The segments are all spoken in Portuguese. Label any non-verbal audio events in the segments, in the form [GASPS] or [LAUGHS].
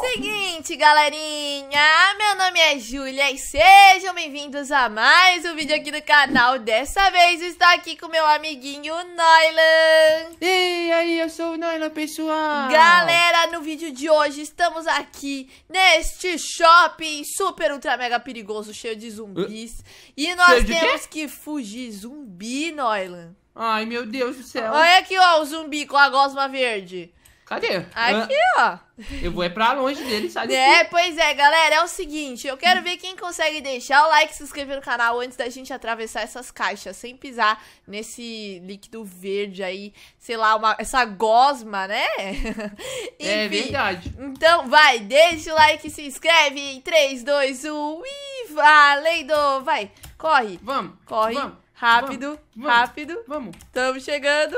Seguinte, galerinha, meu nome é Julia e sejam bem-vindos a mais um vídeo aqui do canal. Dessa vez estou aqui com meu amiguinho Noilan. E aí, eu sou o Noilan, pessoal. Galera, no vídeo de hoje estamos aqui neste shopping super ultra mega perigoso, cheio de zumbis. Uh? E nós temos que fugir zumbi, Noilan. Ai, meu Deus do céu. Olha aqui, ó, o zumbi com a gosma verde. Cadê? Aqui, ah, ó. Eu vou é pra longe dele, sabe? É, pois é, galera. É o seguinte: eu quero ver quem consegue deixar o like e se inscrever no canal antes da gente atravessar essas caixas, sem pisar nesse líquido verde aí, sei lá, uma, essa gosma, né? [LAUGHS] é verdade. Então, vai, deixa o like, se inscreve em 3, 2, 1 e valendo! Vai, corre. Vamos. Corre. Vamos, rápido, vamos, rápido. Vamos. Tamo chegando.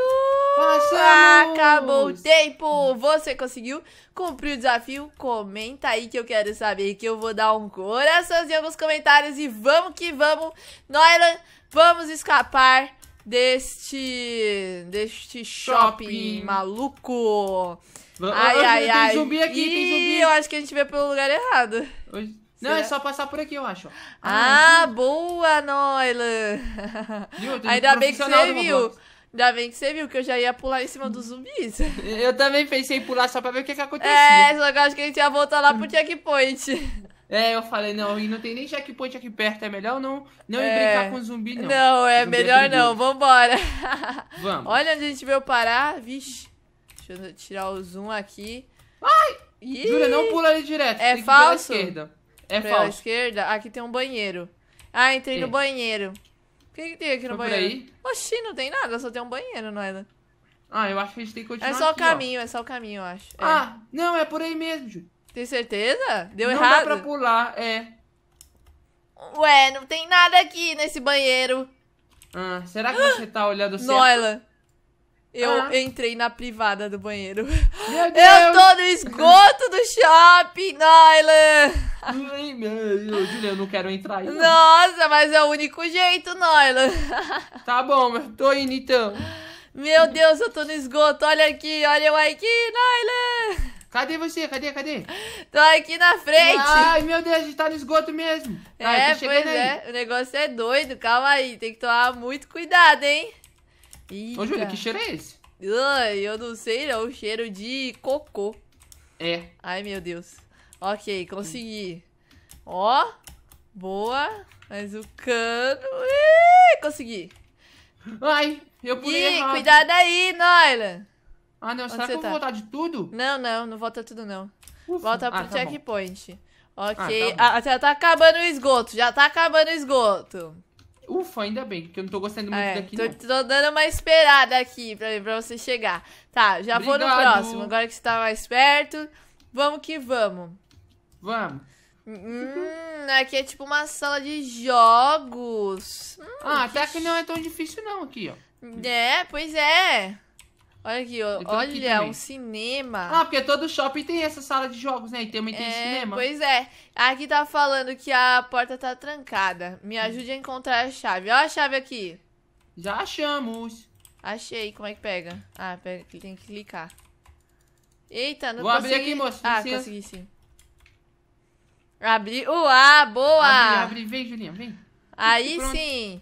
Passamos. Acabou o tempo! Você conseguiu cumprir o desafio? Comenta aí que eu quero saber que eu vou dar um coraçãozinho nos comentários e vamos que vamos! Noilan, vamos escapar deste deste shopping, shopping. maluco! Ai, ai, ai, ai. Tem zumbi aqui, e... tem zumbi. Eu acho que a gente veio pelo lugar errado. Hoje... Não, é só passar por aqui, eu acho. Ah, ah boa, Noilan! Ainda bem que você viu. Ainda bem que você viu que eu já ia pular em cima dos zumbis. [LAUGHS] Eu também pensei em pular só pra ver o que, que acontecia. É, só que eu acho que a gente ia voltar lá pro checkpoint. [LAUGHS] É, eu falei, não, e não tem nem checkpoint aqui perto, é melhor não, não é... brincar com zumbi, não. Não, é zumbi é melhor é não, vambora. [LAUGHS] Vamos. Olha onde a gente veio parar, vixe. Deixa eu tirar o zoom aqui. Ai! Ih! Jura, não pula ali direto. É tem falso? esquerda. É pra falso. esquerda, aqui tem um banheiro. Ah, entrei é. no banheiro. O que, que tem aqui no Foi banheiro? Por aí? Oxi, não tem nada, só tem um banheiro, não é? Né? Ah, eu acho que a gente tem que continuar. É só aqui, o caminho, ó. é só o caminho, eu acho. É. Ah, é. não, é por aí mesmo, Ju. Tem certeza? Deu não errado? Não dá pra pular, é. Ué, não tem nada aqui nesse banheiro. Ah, será que você tá olhando certo? Noela. Eu ah. entrei na privada do banheiro. [LAUGHS] Eu tô no esgoto do shopping, Naila! Julia, eu não quero entrar aí. Não. Nossa, mas é o único jeito, Naila. [LAUGHS] Tá bom, tô indo então. Meu Deus, eu tô no esgoto. Olha aqui, olha eu aqui, Naila! Cadê você? Cadê? Cadê? Tô aqui na frente. Ai, meu Deus, a gente tá no esgoto mesmo. É, Ai, pois aí. é. O negócio é doido. Calma aí. Tem que tomar muito cuidado, hein? Ih, Ô, Júlia, que cheiro é esse? Ai, eu não sei, é O cheiro de cocô. É. Ai, meu Deus. Ok, hum. consegui. Ó, boa. Mas o cano. Ih, consegui. Ai, eu pulei Ih, errado. cuidado aí, Noila. Ah, não, Onde será que eu vou tá? voltar de tudo? Não, não, não volta tudo, não. Ufa. Volta pro ah, tá checkpoint. Bom. Ok. Ah, tá Ah, já tá acabando o esgoto, já tá acabando o esgoto. Ufa, ainda bem, porque eu não tô gostando muito é, daqui, tô, não. Tô dando uma esperada aqui pra, pra você chegar. Tá, já Obrigado. vou no próximo. Agora que você tá mais perto, vamos que vamos. Vamos. Hum, aqui é tipo uma sala de jogos. Hum, ah, até que não é tão difícil não aqui, ó. É, pois é. Olha aqui, ó, olha, aqui um cinema. Ah, porque todo shopping tem essa sala de jogos, né? E também tem é, cinema. Pois é. Aqui tá falando que a porta tá trancada. Me hum. ajude a encontrar a chave. Olha a chave aqui. Já achamos. Achei. Como é que pega? Ah, pega, tem que clicar. Eita, não Vou consegui... abrir aqui, moço. Ah, precisa. consegui sim. Abri. Uá, boa! Abre, abre. Vem, Julinha, vem. Aí sim.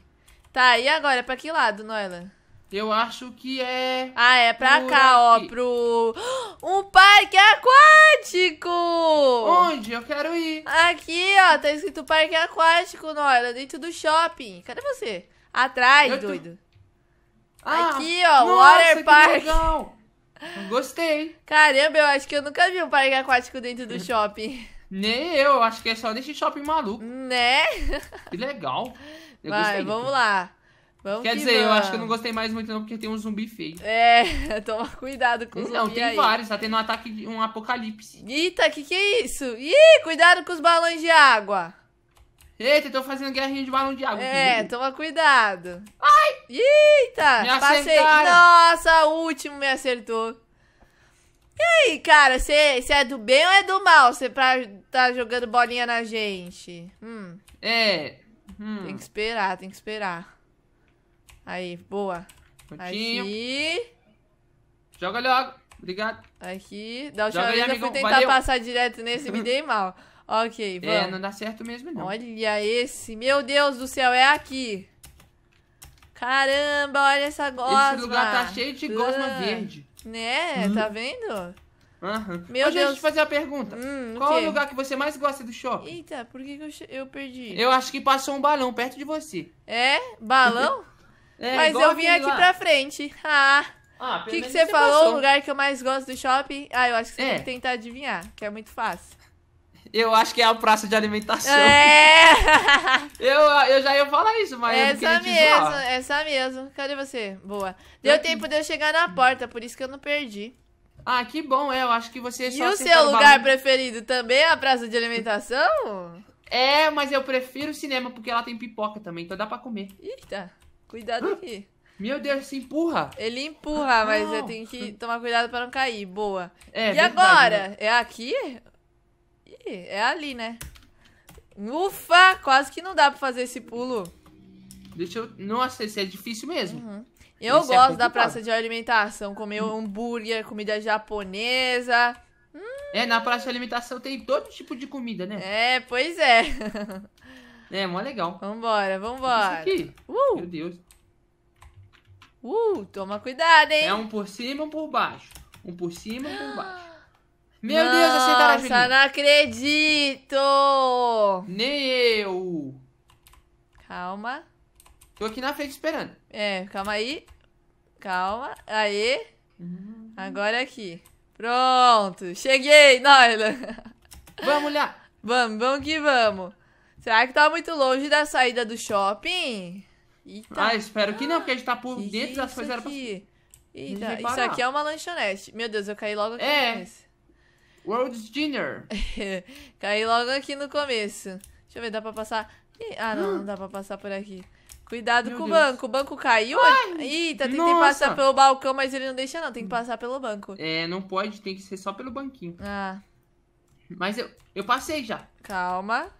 Tá, e agora? Pra que lado, Noela? Eu acho que é. Ah, é pra cá, aqui. ó, pro. [GASPS] Um parque aquático! Onde? Eu quero ir. Aqui, ó, tá escrito parque aquático, Nora, dentro do shopping. Cadê você? Atrás, doido. Ah, aqui, ó, nossa, Water Park. legal. Gostei. Caramba, eu acho que eu nunca vi um parque aquático dentro do shopping. Nem eu, acho que é só nesse shopping maluco. Né? Que legal. Eu Vai, vamos lá. Vamos Quer que dizer, vamos. eu acho que eu não gostei mais muito não, porque tem um zumbi feio. É, [LAUGHS] toma cuidado com os zumbis Não, tem aí. vários, tá tendo um ataque, um apocalipse. Eita, que que é isso? Ih, cuidado com os balões de água. Eita, tô fazendo guerrinha de balão de água. É, querido. toma cuidado. Ai! Eita, me passei. Nossa, o último me acertou. E aí, cara, você é do bem ou é do mal? Você pra tá jogando bolinha na gente? Hum. É. Hum. Tem que esperar, tem que esperar. Aí, boa. Prontinho. Aqui. Joga logo. Obrigado. Aqui. Da última Joga vez aí, eu fui tentar Valeu. passar direto nesse e me dei mal. [LAUGHS] Ok, é, vamos. É, não dá certo mesmo, não. Olha esse. Meu Deus do céu, é aqui. Caramba, olha essa gosma. Esse lugar tá cheio de gosma verde. Né? Uhum. Tá vendo? Uhum. Meu Deus. Deixa eu te fazer uma pergunta. Hum, Qual é o lugar que você mais gosta do shopping? Eita, por que, que eu, eu perdi? Eu acho que passou um balão perto de você. É? Balão? [LAUGHS] É, Mas eu vim aqui lá. pra frente. Ah. ah o ah, que, que você, você falou? Passou. O lugar que eu mais gosto do shopping? Ah, eu acho que você é. tem que tentar adivinhar, que é muito fácil. Eu acho que é a praça de alimentação. É! [LAUGHS] eu, eu já ia falar isso, mas. É essa mesmo, é essa mesmo. Cadê você? Boa. Deu eu... tempo de eu chegar na porta, por isso que eu não perdi. Ah, que bom, é. Eu acho que você só. E o seu lugar preferido também é a praça de alimentação? É, mas eu prefiro o cinema porque ela tem pipoca também, então dá pra comer. Eita! Cuidado aqui. Meu Deus, se empurra. Ele empurra, ah, mas eu tenho que tomar cuidado para não cair. Boa. É, e verdade, agora? Né? É aqui? Ih, é ali, né? Ufa, quase que não dá para fazer esse pulo. Deixa eu... Nossa, esse é difícil mesmo. Uhum. Eu esse é gosto é da praça de alimentação. Comer hum. hambúrguer, comida japonesa. Hum. É, na praça de alimentação tem todo tipo de comida, né? É, pois é. [LAUGHS] É, mó legal. Vambora, vambora. Isso aqui. Uh! Meu Deus. Uh, toma cuidado, hein? É um por cima, um por baixo. Um por cima, um por baixo. [GASPS] Meu Nossa, Deus, acertaram a Julinha. não acredito! Nem eu. Calma. Tô aqui na frente esperando. É, calma aí. Calma. Aí. Uhum. Agora aqui. Pronto. Cheguei, Naila. [LAUGHS] Vamos lá. Vamos, vamos que vamos. Será que tá muito longe da saída do shopping? Eita. Ah, espero que não, porque a gente tá por que dentro das coisas. Era pra... Eita, isso aqui é uma lanchonete. Meu Deus, eu caí logo aqui é. no começo. World's Dinner. [LAUGHS] caí logo aqui no começo. Deixa eu ver, dá pra passar... Ah, não, não dá pra passar por aqui. Cuidado Meu com Deus. o banco. O banco caiu. Ai, Eita, tá, tentei nossa. passar pelo balcão, mas ele não deixa, não. Tem que passar pelo banco. É, não pode, tem que ser só pelo banquinho. Ah. Mas eu, eu passei já. Calma.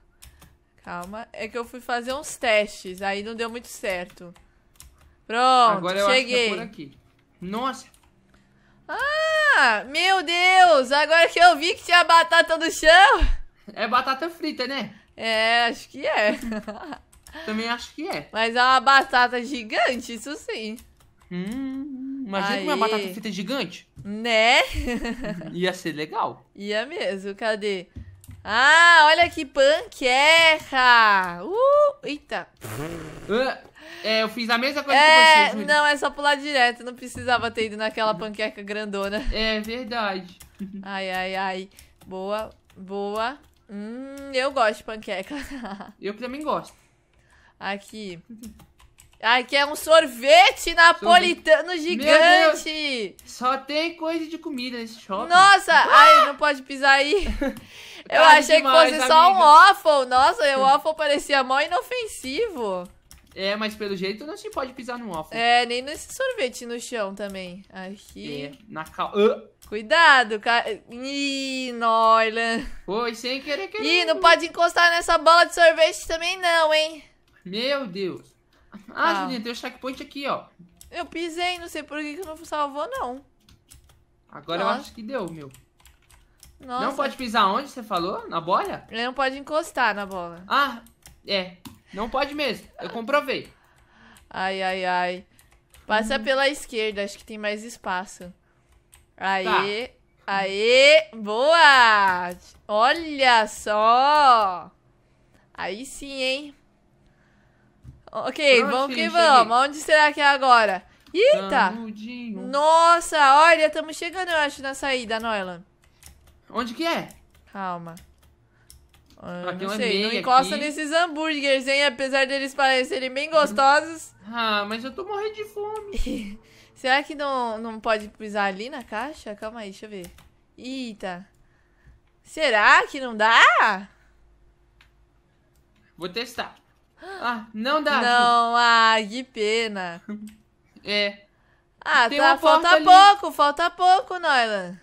Calma. É que eu fui fazer uns testes, aí não deu muito certo. Pronto, Agora eu é cheguei. por aqui. Nossa! Ah, meu Deus! Agora que eu vi que tinha batata no chão. É batata frita, né? É, acho que é. [LAUGHS] Também acho que é. Mas é uma batata gigante, isso sim. Hum, imagina Aí. uma batata frita gigante. Né? [LAUGHS] Ia ser legal. Ia mesmo, cadê? Ah, olha que panqueca! Uh, eita! É, eu fiz a mesma coisa é, que você. Júlia. Não, é só pular direto, não precisava ter ido naquela panqueca grandona. É verdade. Ai, ai, ai. Boa, boa. Hum, eu gosto de panqueca. [LAUGHS] Eu também gosto. Aqui. Ai, que é um sorvete napolitano gigante! só tem coisa de comida nesse shopping. Nossa! Ah! Ai, não pode pisar aí. [LAUGHS] Eu achei demais, que fosse só um waffle. Nossa, o waffle parecia mó inofensivo. É, mas pelo jeito não se pode pisar no waffle. É, nem nesse sorvete no chão também. Aqui. É, na cal... Uh. Cuidado, cara. Ih, Noylan. Foi sem querer querer. Ih, não pode encostar nessa bola de sorvete também não, hein? Meu Deus. Ah, ah. Juninho, tem o um checkpoint aqui, ó. Eu pisei, não sei por que, que não salvou, não. Agora Nossa. eu acho que deu, meu. Nossa. Não pode pisar onde você falou? Na bola? Ele não pode encostar na bola. Ah, é. Não pode mesmo. Eu comprovei. Ai, ai, ai. Passa hum. pela esquerda, acho que tem mais espaço. Aê, tá. aê, boa! Olha só! Aí sim, hein? Ok, Prontinho, vamos que vamos. Cheguei. Onde será que é agora? Eita! Nossa, olha, estamos chegando, eu acho, na saída, Noelan. Onde que é? Calma. Ah, não é sei, não encosta aqui. nesses hambúrgueres, hein? Apesar deles parecerem bem gostosos. [LAUGHS] Ah, mas eu tô morrendo de fome. [LAUGHS] Será que não, não pode pisar ali na caixa? Calma aí, deixa eu ver. Eita. Será que não dá? Vou testar. Ah, não dá. Não, ah, que pena. É. Ah, Tem tá, falta ali. pouco, falta pouco, Noilan.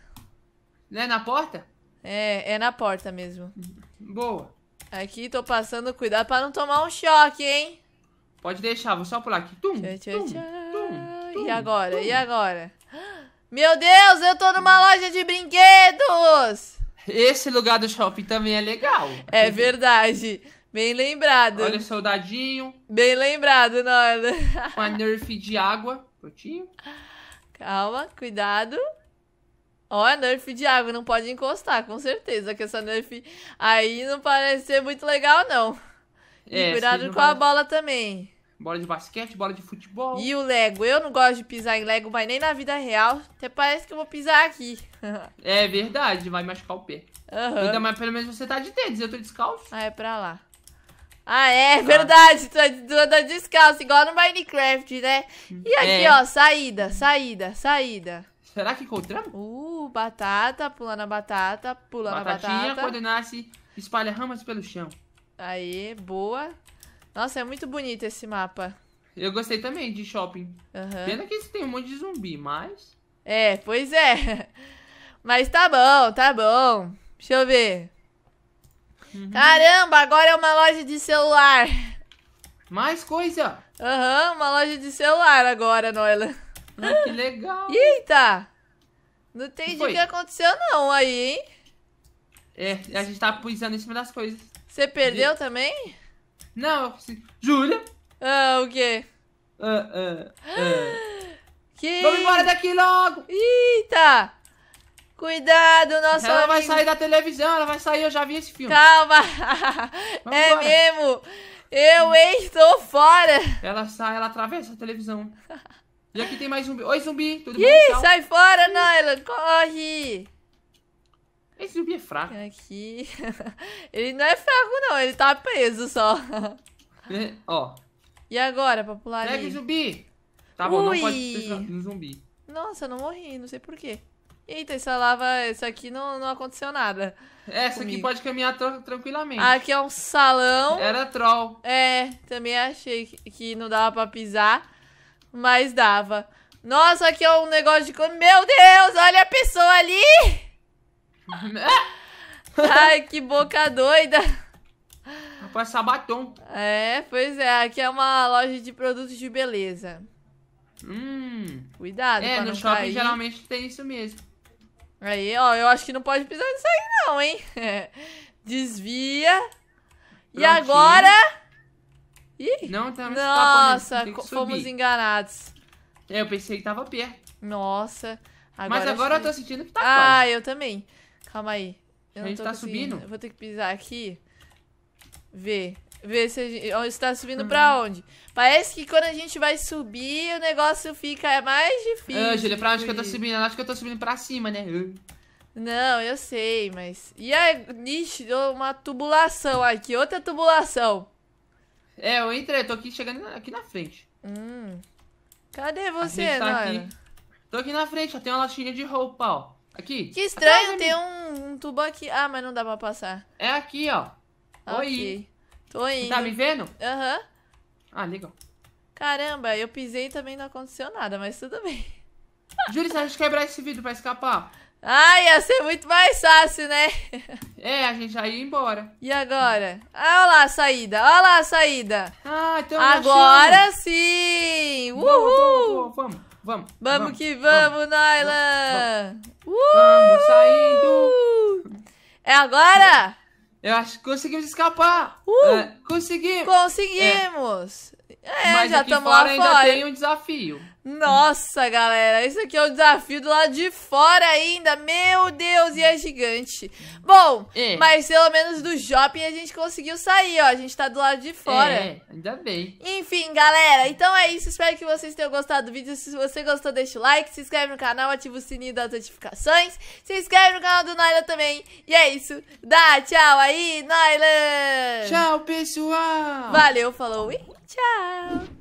Não é na porta? É, é na porta mesmo. Boa. Aqui tô passando cuidado pra não tomar um choque, hein? Pode deixar, vou só pular aqui. Tum, tum, Tum, tum, e agora? Tum. E agora? Meu Deus, eu tô numa loja de brinquedos! Esse lugar do shopping também é legal. É verdade. Bem lembrado. Olha o soldadinho. Bem lembrado, [LAUGHS] Com a nerf de água. Prontinho. Calma, cuidado. Ó, a nerf de água, não pode encostar, com certeza. Que essa nerf aí não parece ser muito legal, não. E é, cuidado com parece... a bola também. Bola de basquete, bola de futebol. E o Lego. Eu não gosto de pisar em Lego, mas nem na vida real. Até parece que eu vou pisar aqui. é verdade, vai machucar o pé. Uhum. Ainda então, mais pelo menos você tá de tênis, eu tô descalço. Ah, é pra lá. Ah, é verdade. Tu anda é descalço, igual no Minecraft, né? E aqui, é. ó, saída, saída, saída. Será que encontramos? Uh, batata, pulando a batata, pulando na a batata. Batatinha, quando nasce, espalha ramas pelo chão. Aí, boa. Nossa, é muito bonito esse mapa. Eu gostei também de shopping. Uhum. Pena que tem um monte de zumbi, mas... É, pois é. [LAUGHS] Mas tá bom, tá bom. Deixa eu ver. Uhum. Caramba, agora é uma loja de celular. Mais coisa. Aham, uhum, uma loja de celular agora, Noila. Ah, que legal. Eita. Não entendi o que aconteceu não aí, hein? É, a gente tá pisando em cima das coisas. Você perdeu de... também? Não, eu consegui. Júlia? Ah, o quê? Ah, ah, ah. [GASPS] Que... Vamos embora daqui logo! Eita! Cuidado, nossa. Ela amigo. vai sair da televisão, ela vai sair, eu já vi esse filme. Calma. é embora. mesmo. Eu estou fora. Ela sai, ela atravessa a televisão. E aqui tem mais zumbi. Oi, zumbi, tudo Ih, bom? Ih, sai fora, Nyla. Corre. Esse zumbi é fraco. Aqui. [LAUGHS] Ele não é fraco, não. Ele tá preso só. É, ó. E agora, pra pular Pega ali? Pega o zumbi. Tá Ui. bom, não pode ser no zumbi. Nossa, eu não morri. Não sei porquê. Eita, isso é lava. Isso aqui não, não aconteceu nada. Essa é, comigo. aqui pode caminhar tranquilamente. Aqui é um salão. Era troll. É, também achei que não dava pra pisar, mas dava. Nossa, aqui é um negócio de. Meu Deus, olha a pessoa ali! [LAUGHS] Ai, que boca doida! Vai passar batom. É, pois é. Aqui é uma loja de produtos de beleza. Hum. Cuidado, É, no shopping cair. geralmente tem isso mesmo. Aí, ó, eu acho que não pode pisar nisso aí não, hein? [LAUGHS] Desvia. Prontinho. E agora... Ih, não, tá, tá Nossa, fomos enganados. É, eu pensei que tava pé. Nossa. Agora Mas agora eu, eu tô sentindo que tá Ah, quase. eu também. Calma aí. Eu a gente tá subindo. Eu vou ter que pisar aqui. Ver. Ver se a gente. Está subindo uhum. pra onde? Parece que quando a gente vai subir, o negócio fica mais difícil. Ah, Júlia, pra onde que eu tô subindo? Eu acho que eu tô subindo pra cima, né? Não, eu sei, mas. E aí, Nish, deu uma tubulação aqui, outra tubulação. É, eu entrei, tô aqui chegando aqui na frente. Hum. Cadê você, tá aqui. Tô aqui na frente, ó, tem uma latinha de roupa, ó. Aqui. Que estranho, Atrás, tem um, um tubo aqui. Ah, mas não dá pra passar. É aqui, ó. Okay. Oi. Tô tá indo. Tá me vendo? Aham. Uhum. Ah, liga. Caramba, eu pisei e também não aconteceu nada, mas tudo bem. [LAUGHS] Júlio, se a gente quebrar esse vidro pra escapar? Ah, ia ser muito mais fácil, né? [LAUGHS] É, a gente já ia embora. E agora? Ah, olha lá a saída, olha lá a saída. Ah, então Agora achando. sim! Uhul! Vamos, vamos, vamos, vamos. Vamos, vamos que vamos, vamos Naila! Vamos, Uh! vamos saindo! É agora? Eu acho que conseguimos escapar. Uh, é, conseguimos. Conseguimos. É, é já estamos lá fora. ainda tem um desafio. Nossa, galera, isso aqui é o um desafio do lado de fora ainda. Meu Deus, e é gigante. Bom, é. mas pelo menos do shopping a gente conseguiu sair, ó. A gente tá do lado de fora. É, ainda bem. Enfim, galera, então é isso. Espero que vocês tenham gostado do vídeo. Se você gostou, deixa o like, se inscreve no canal, ativa o sininho das notificações. Se inscreve no canal do Naila também. E é isso. Dá tchau aí, Naila! Tchau, pessoal! Valeu, falou e tchau!